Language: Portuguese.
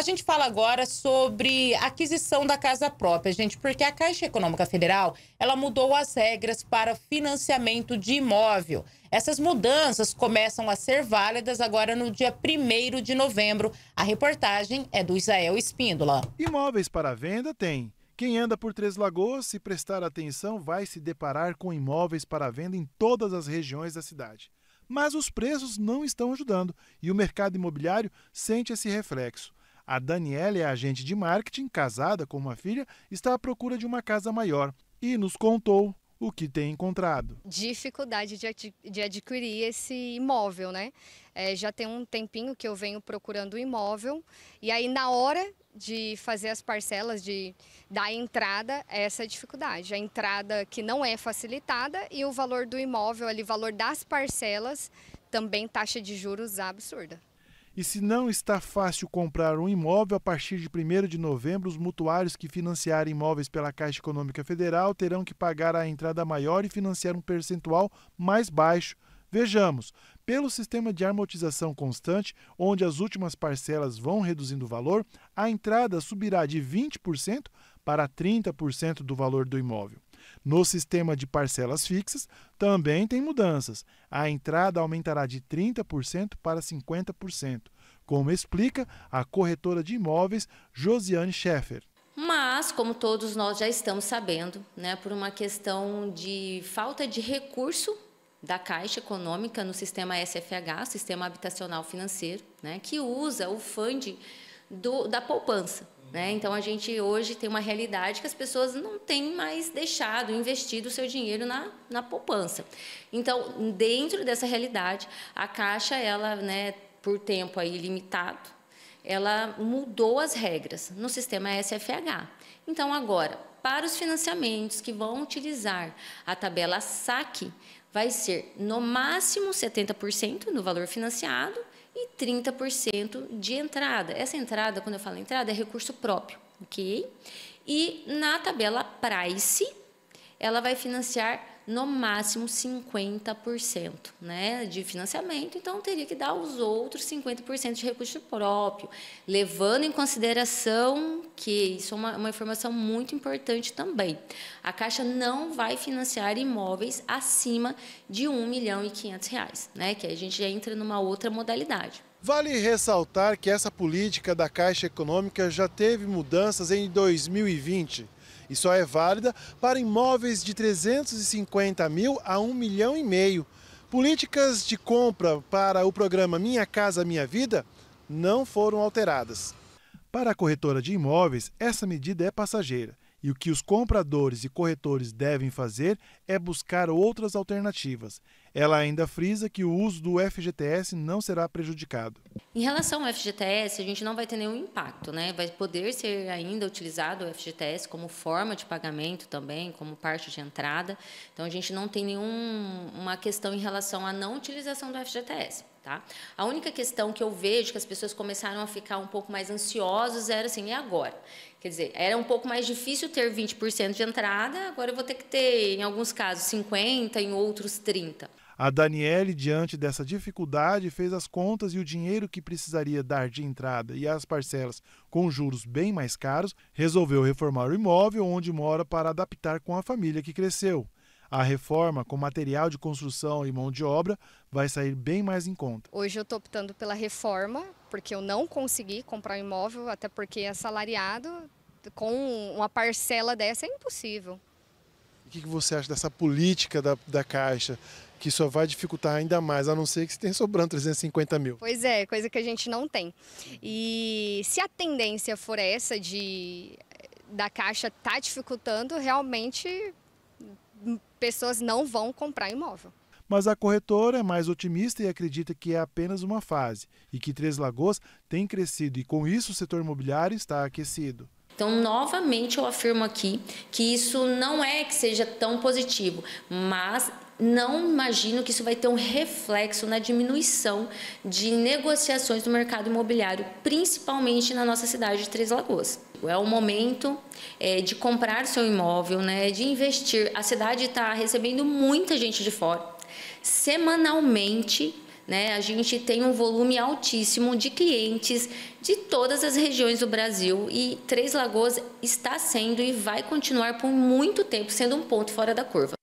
A gente fala agora sobre aquisição da casa própria, gente, porque a Caixa Econômica Federal, ela mudou as regras para financiamento de imóvel. Essas mudanças começam a ser válidas agora no dia 1 de novembro. A reportagem é do Isael Espíndola. Imóveis para venda tem. Quem anda por Três Lagoas, se prestar atenção, vai se deparar com imóveis para venda em todas as regiões da cidade. Mas os preços não estão ajudando e o mercado imobiliário sente esse reflexo. A Daniela é agente de marketing, casada com uma filha, está à procura de uma casa maior e nos contou o que tem encontrado. Dificuldade de, adquirir esse imóvel, né? É, já tem um tempinho que eu venho procurando o imóvel e aí na hora de fazer as parcelas, de dar entrada, é essa dificuldade. A entrada que não é facilitada e o valor do imóvel ali, valor das parcelas, também taxa de juros absurda. E se não está fácil comprar um imóvel, a partir de 1 de novembro, os mutuários que financiarem imóveis pela Caixa Econômica Federal terão que pagar a entrada maior e financiar um percentual mais baixo. Vejamos, pelo sistema de amortização constante, onde as últimas parcelas vão reduzindo o valor, a entrada subirá de 20% para 30% do valor do imóvel. No sistema de parcelas fixas, também tem mudanças. A entrada aumentará de 30% para 50%, como explica a corretora de imóveis Josiane Scheffer. Mas, como todos nós já estamos sabendo, né, por uma questão de falta de recurso da Caixa Econômica no sistema SFH, Sistema Habitacional Financeiro, né, que usa o fundo do, da poupança. Né? Então a gente hoje tem uma realidade que as pessoas não têm mais deixado, investido o seu dinheiro na, na poupança. Então, dentro dessa realidade, a Caixa, ela, né, por tempo aí limitado, ela mudou as regras no sistema SFH. Então, agora, para os financiamentos que vão utilizar a tabela SAC, vai ser no máximo 70% do valor financiado e 30% de entrada. Essa entrada, quando eu falo entrada, é recurso próprio, ok? E na tabela Price, ela vai financiar no máximo 50% né, de financiamento, então teria que dar os outros 50% de recurso próprio, levando em consideração que isso é uma, uma informação muito importante também. A Caixa não vai financiar imóveis acima de 1 milhão e 500 reais, né, que a gente já entra numa outra modalidade. Vale ressaltar que essa política da Caixa Econômica já teve mudanças em 2020 e só é válida para imóveis de 350 mil a 1 milhão e meio. Políticas de compra para o programa Minha Casa Minha Vida não foram alteradas. Para a corretora de imóveis, essa medida é passageira e o que os compradores e corretores devem fazer é buscar outras alternativas. Ela ainda frisa que o uso do FGTS não será prejudicado. Em relação ao FGTS, a gente não vai ter nenhum impacto, né? Vai poder ser ainda utilizado o FGTS como forma de pagamento também, como parte de entrada. Então a gente não tem nenhuma questão em relação à não utilização do FGTS. Tá? A única questão que eu vejo que as pessoas começaram a ficar um pouco mais ansiosas era assim, e agora? Quer dizer, era um pouco mais difícil ter 20% de entrada, agora eu vou ter que ter, em alguns casos, 50%, em outros 30%. A Daniele, diante dessa dificuldade, fez as contas e o dinheiro que precisaria dar de entrada e as parcelas com juros bem mais caros, resolveu reformar o imóvel onde mora para adaptar com a família que cresceu. A reforma, com material de construção e mão de obra, vai sair bem mais em conta. Hoje eu estou optando pela reforma, porque eu não consegui comprar um imóvel, até porque assalariado, com uma parcela dessa, é impossível. O que você acha dessa política da, da Caixa? que só vai dificultar ainda mais, a não ser que se tenha sobrando 350 mil. Pois é, coisa que a gente não tem. E se a tendência for essa de da Caixa tá dificultando, realmente hum, pessoas não vão comprar imóvel. Mas a corretora é mais otimista e acredita que é apenas uma fase e que Três Lagoas tem crescido e com isso o setor imobiliário está aquecido. Então, novamente, eu afirmo aqui que isso não é que seja tão positivo, mas não imagino que isso vai ter um reflexo na diminuição de negociações do mercado imobiliário, principalmente na nossa cidade de Três Lagoas. É o momento é, de comprar seu imóvel, né, de investir. A cidade está recebendo muita gente de fora. Semanalmente, né? A gente tem um volume altíssimo de clientes de todas as regiões do Brasil e Três Lagoas está sendo e vai continuar por muito tempo sendo um ponto fora da curva.